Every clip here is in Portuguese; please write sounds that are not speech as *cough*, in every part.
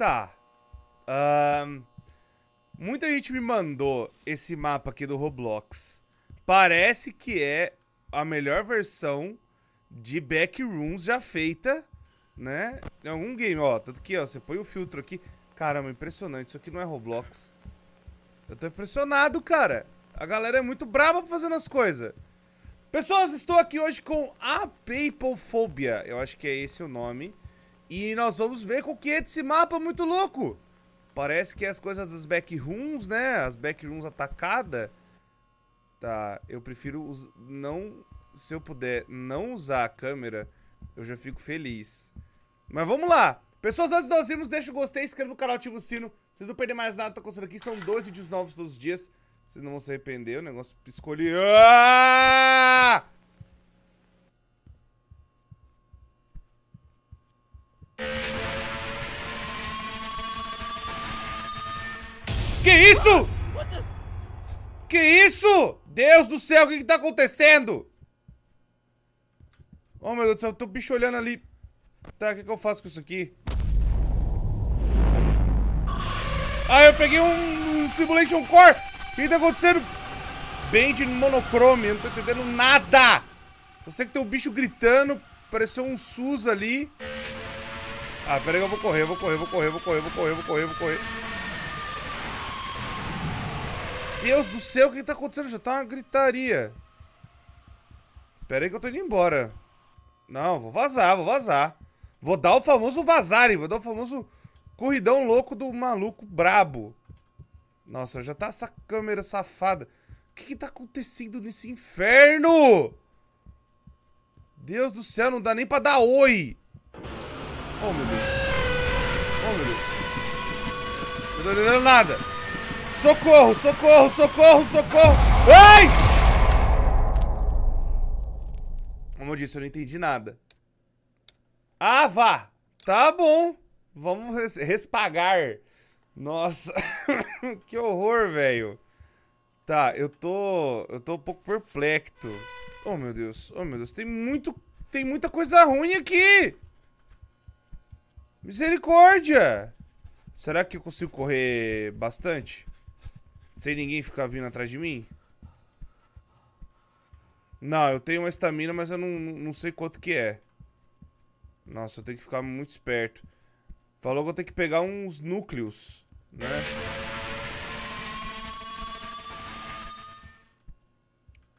Tá. Um, muita gente me mandou esse mapa aqui do Roblox. Parece que é a melhor versão de Backrooms já feita, né? Em algum game, ó. Tanto que, ó, você põe o filtro aqui. Caramba, impressionante. Isso aqui não é Roblox. Eu tô impressionado, cara. A galera é muito braba fazendo as coisas. Pessoas, estou aqui hoje com a Papelfobia. Eu acho que é esse o nome. E nós vamos ver com o que é desse mapa muito louco. Parece que as coisas das backrooms, né? As backrooms atacada. Tá, eu prefiro us... não... Se eu puder não usar a câmera, eu já fico feliz. Mas vamos lá! Pessoas, antes de nós irmos, deixa o gostei, inscreva no canal, ativa o sino. Vocês não perderem mais nada tô tá acontecendo aqui. São dois vídeos novos todos os dias. Vocês não vão se arrepender. O negócio escolhi... Ah! isso? Que isso? Deus do céu, o que, que tá acontecendo? Oh, meu Deus do céu, tem um bicho olhando ali. Tá, o que, que eu faço com isso aqui? Ah, eu peguei um, Simulation Core. O que, que tá acontecendo? Band monochrome, eu não tô entendendo nada. Só sei que tem um bicho gritando, pareceu um SUS ali. Ah, peraí, eu vou correr, eu vou correr, eu vou correr, eu vou correr, eu vou correr, eu vou correr, eu vou correr. Deus do céu, o que tá acontecendo? Já tá uma gritaria. Pera aí que eu tô indo embora. Não, vou vazar, vou vazar. Vou dar o famoso vazar, hein? Vou dar o famoso corridão louco do maluco brabo. Nossa, já tá essa câmera safada. O que que tá acontecendo nesse inferno? Deus do céu, não dá nem pra dar oi. Oh, meu Deus. Oh, meu Deus. Não tô entendendo nada. Socorro, socorro, socorro, socorro! Ai! Como eu disse, eu não entendi nada. Ah, vá! Tá bom. Vamos res respagar. Nossa, *laughs* que horror, velho. Tá, eu tô... Eu tô um pouco perplexo. Oh, meu Deus. Oh, meu Deus. Tem muito... Tem muita coisa ruim aqui! Misericórdia! Será que eu consigo correr bastante? Sem ninguém ficar vindo atrás de mim? Não, eu tenho uma estamina, mas eu não, não sei quanto que é. Nossa, eu tenho que ficar muito esperto. Falou que eu tenho que pegar uns núcleos, né?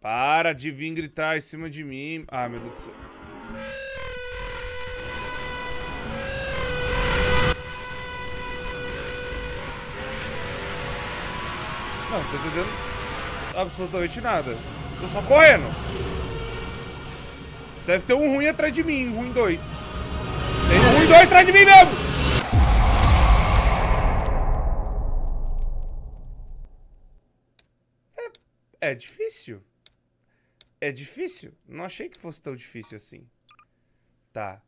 Para de vir gritar em cima de mim. Ah, meu Deus do céu. Não, tô entendendo absolutamente nada. Tô só correndo. Deve ter um ruim atrás de mim, um ruim dois. Tem um ruim dois atrás de mim mesmo! É, é difícil. É difícil? Não achei que fosse tão difícil assim. Tá.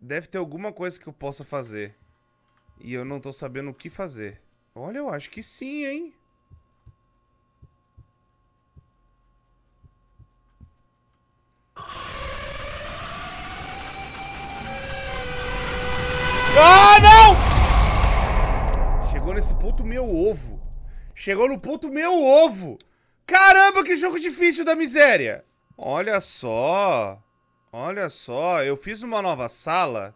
Deve ter alguma coisa que eu possa fazer. E eu não tô sabendo o que fazer. Olha, eu acho que sim, hein? esse ponto meu ovo. Chegou no ponto meu ovo. Caramba, que jogo difícil da miséria. Olha só. Olha só, eu fiz uma nova sala.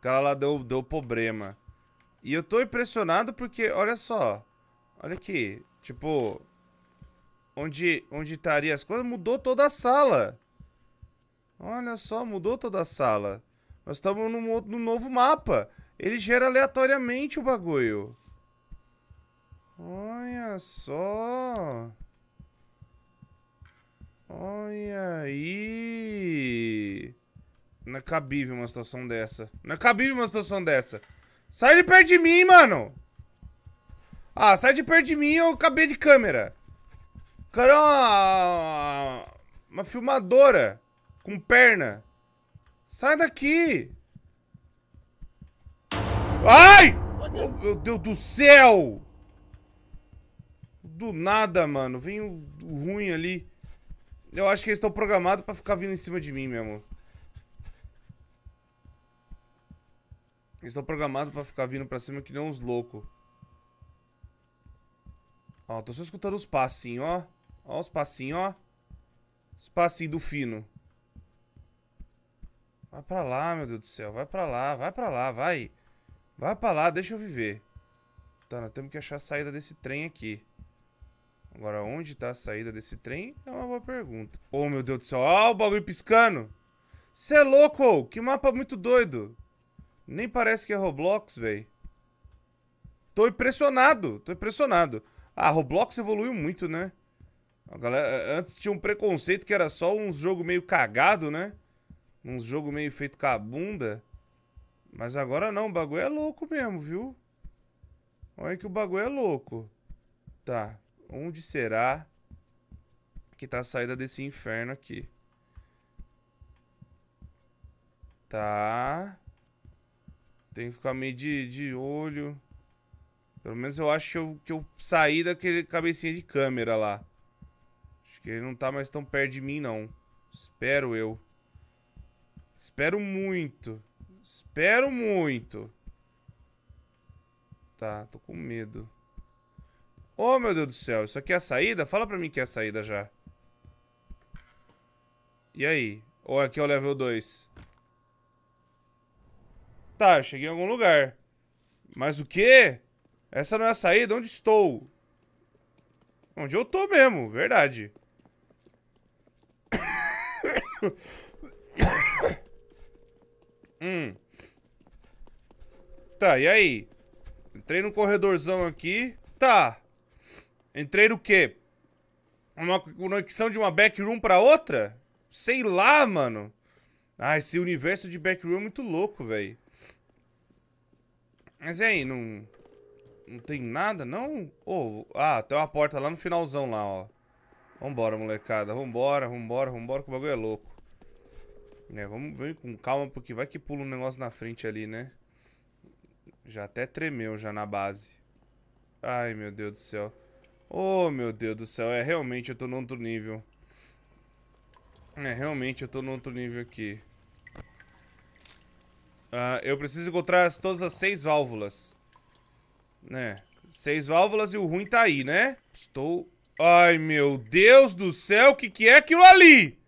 Cara, lá deu, deu problema. E eu tô impressionado porque, olha só. Olha aqui. Tipo, onde, onde estaria as coisas, mudou toda a sala. Olha só, mudou toda a sala. Nós estamos num, num novo mapa. Ele gera aleatoriamente o bagulho. Olha só. Olha aí. Não é cabível uma situação dessa. Não é cabível uma situação dessa. Sai de perto de mim, mano. Ah, sai de perto de mim, eu acabei de câmera. Cara, é uma, uma filmadora com perna. Sai daqui. Ai! Oh, meu Deus do céu! do nada, mano. Vem o, o ruim ali. Eu acho que eles estão programados pra ficar vindo em cima de mim mesmo. Eles estão programados pra ficar vindo pra cima que nem uns loucos. Ó, tô só escutando os passinhos, ó. Ó os passinhos, ó. Os passinhos do fino. Vai pra lá, meu Deus do céu. Vai pra lá, vai pra lá, vai. Vai pra lá, deixa eu viver. Tá, nós temos que achar a saída desse trem aqui. Agora, onde tá a saída desse trem é uma boa pergunta. Oh, meu Deus do céu. Olha o bagulho piscando. Cê é louco! Que mapa muito doido. Nem parece que é Roblox, velho. Tô impressionado. Tô impressionado. Ah, Roblox evoluiu muito, né? A galera, antes tinha um preconceito que era só uns jogo meio cagado, né? Uns jogo meio feito com a bunda. Mas agora não, o bagulho é louco mesmo, viu? Olha que o bagulho é louco. Tá, Onde será que tá a saída desse inferno aqui? Tá. Tem que ficar meio de, de olho. Pelo menos eu acho que eu, que eu saí daquele cabecinha de câmera lá. Acho que ele não tá mais tão perto de mim, não. Espero eu. Espero muito. Espero muito. Tá, tô com medo. Oh, meu Deus do céu. Isso aqui é a saída? Fala pra mim que é a saída já. E aí? Ou oh, aqui é o level 2? Tá, cheguei em algum lugar. Mas o quê? Essa não é a saída? Onde estou? Onde eu tô mesmo, verdade. *coughs* hum. Tá, e aí? Entrei num corredorzão aqui. Tá. Entrei no quê? Uma conexão de uma backroom pra outra? Sei lá, mano. Ah, esse universo de backroom é muito louco, velho. Mas e aí, não... Não tem nada, não? Oh, ah, tem uma porta lá no finalzão lá, ó. Vambora, molecada. Vambora, vambora, vambora, que o bagulho é louco. É, vamos ver com calma, porque vai que pula um negócio na frente ali, né? Já até tremeu já na base. Ai, meu Deus do céu. Oh, meu Deus do céu. É, realmente eu tô no outro nível. É, realmente eu tô no outro nível aqui. Ah, eu preciso encontrar as, todas as seis válvulas. Né? Seis válvulas e o ruim tá aí, né? Estou... Ai, meu Deus do céu. O que que é aquilo ali?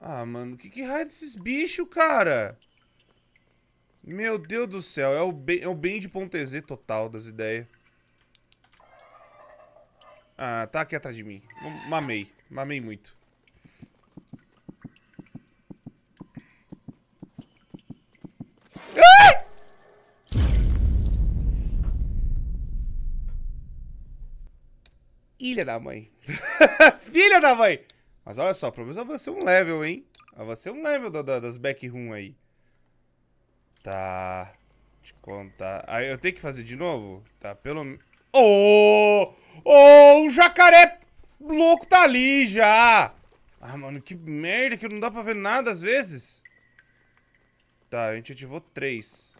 Ah, mano. Que que raio desses bichos, cara? Meu Deus do céu. É o bem, é o bem de ponto total das ideias. Ah, tá aqui atrás de mim. Mamei. Mamei muito. Ah! Ilha da mãe. *laughs* Filha da mãe! Mas olha só, pelo menos ser um level, hein? ser um level do, do, das backroom aí. Tá. Deixa eu contar. Aí ah, eu tenho que fazer de novo? Tá, pelo menos. Ô! Oh, Ô, oh, o jacaré louco tá ali já! Ah, mano, que merda que não dá pra ver nada às vezes. Tá, a gente ativou três.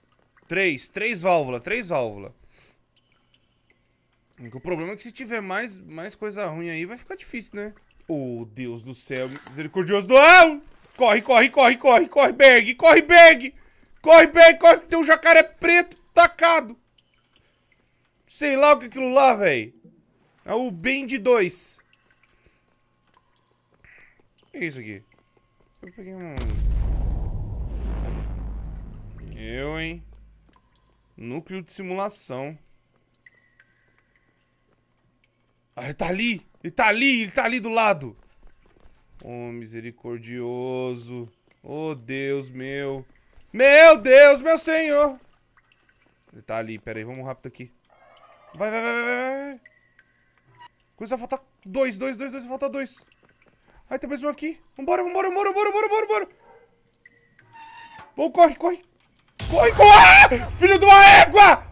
Três, três válvulas, três válvulas. O problema é que se tiver mais, mais coisa ruim aí, vai ficar difícil, né? Oh, Deus do céu, misericordioso do... Ah! Corre, corre, corre, corre, corre, Berg, corre, Berg! Corre, Berg, corre, tem um jacaré preto tacado! Sei lá o que é aquilo lá, velho. É o Bend 2. O que é isso aqui? Eu peguei um... Eu, hein? Núcleo de simulação. Ah, ele tá ali! Ele tá ali! Ele tá ali do lado! Oh, misericordioso. Oh, Deus meu. Meu Deus, meu Senhor! Ele tá ali. Pera aí, vamos rápido aqui. Vai, vai, vai, vai, vai. Coisa, faltar dois, dois, dois, dois, vai faltar dois. Ai, tem mais um aqui. Vambora, vambora, vambora, vambora, vambora, vambora. Vamos, corre, corre. Corre, corre. Ah! Filho de uma égua!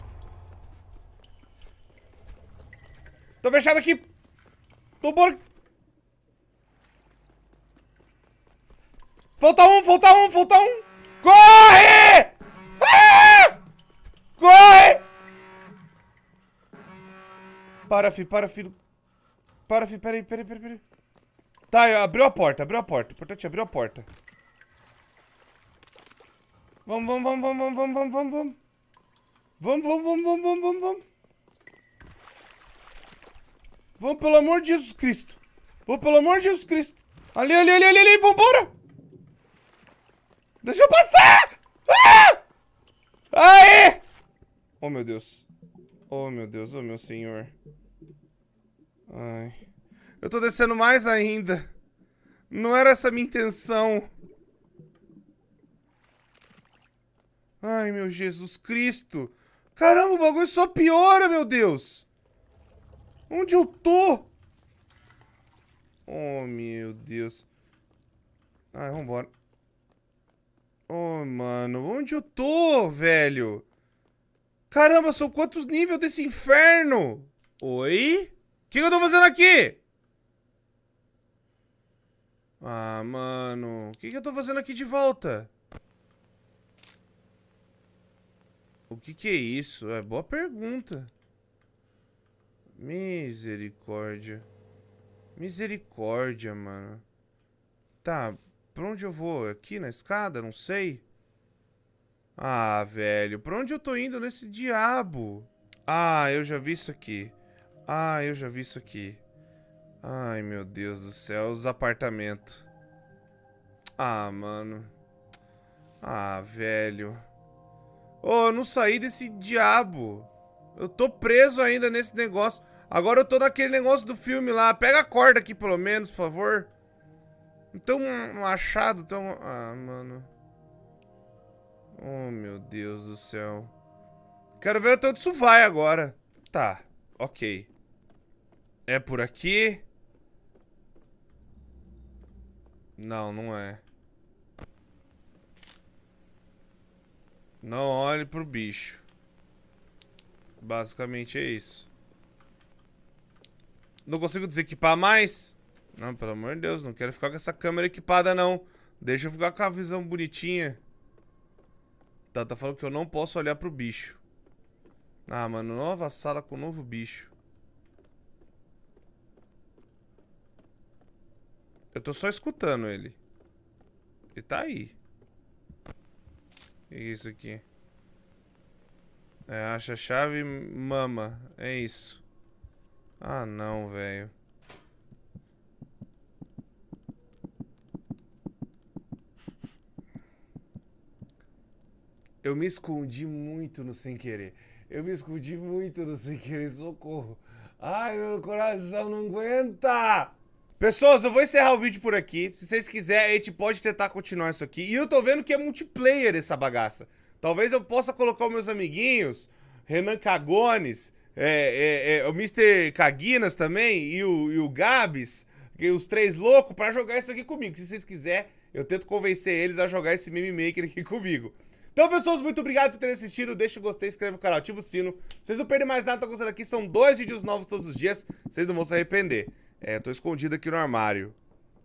Tô fechado aqui. Tô bora. Falta um, falta um, falta um. Corre! Para, filho, para, filho. Para, filho, peraí, peraí, peraí, peraí. Tá, abriu a porta, abriu a porta. Importante, abriu a porta. Vamos, vamos, vamos, vamos, vamos, vamos, vamos, vamos. Vamos, vamos, vamos, vamos, vamos, vamos, vamos. Vamos, pelo amor de Jesus Cristo. Vamos, pelo amor de Jesus Cristo. Ali, ali, ali, ali, ali, vambora. Deixa eu passar! Ah! Aê! Oh, meu Deus. Oh, meu Deus, oh, meu senhor. Ai. Eu tô descendo mais ainda. Não era essa minha intenção. Ai, meu Jesus Cristo. Caramba, o bagulho só piora, meu Deus. Onde eu tô? Oh, meu Deus. Ai, vambora. Oh, mano, onde eu tô, velho? Caramba, são quantos níveis desse inferno? Oi? O que, que eu tô fazendo aqui? Ah, mano. O que, que eu tô fazendo aqui de volta? O que que é isso? É boa pergunta. Misericórdia. Misericórdia, mano. Tá, pra onde eu vou? Aqui na escada? Não sei. Ah, velho, pra onde eu tô indo nesse diabo? Ah, eu já vi isso aqui. Ah, eu já vi isso aqui. Ai, meu Deus do céu, os apartamentos. Ah, mano. Ah, velho. Oh, eu não saí desse diabo. Eu tô preso ainda nesse negócio. Agora eu tô naquele negócio do filme lá. Pega a corda aqui, pelo menos, por favor. Tão um machado, tão... Ah, mano... Oh, meu Deus do céu. Quero ver até onde isso vai agora. Tá, ok. É por aqui? Não, não é. Não olhe pro bicho. Basicamente é isso. Não consigo desequipar mais? Não, pelo amor de Deus, não quero ficar com essa câmera equipada, não. Deixa eu ficar com a visão bonitinha. Tá, tá falando que eu não posso olhar pro bicho. Ah, mano, nova sala com novo bicho. Eu tô só escutando ele. Ele tá aí. O que é isso aqui? É, acha a chave, mama. É isso. Ah, não, velho. Eu me escondi muito no sem querer. Eu me escondi muito no sem querer, socorro. Ai, meu coração não aguenta! Pessoas, eu vou encerrar o vídeo por aqui. Se vocês quiserem, a gente pode tentar continuar isso aqui. E eu tô vendo que é multiplayer essa bagaça. Talvez eu possa colocar os meus amiguinhos, Renan Cagones, é, é, é, o Mr. Caguinas também e o, e o Gabs, os três loucos, para jogar isso aqui comigo. Se vocês quiserem, eu tento convencer eles a jogar esse meme maker aqui *laughs* comigo. Então, pessoas, muito obrigado por terem assistido. Deixa o gostei, inscreve no canal, ativa o sino. Vocês não perdem mais nada, tá gostando aqui. São dois vídeos novos todos os dias. Vocês não vão se arrepender. É, tô escondido aqui no armário.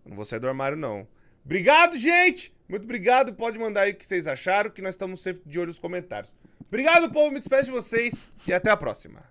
Não vou sair do armário, não. Obrigado, gente! Muito obrigado. Pode mandar aí o que vocês acharam, que nós estamos sempre de olho nos comentários. Obrigado, povo. Me despeço de vocês e até a próxima.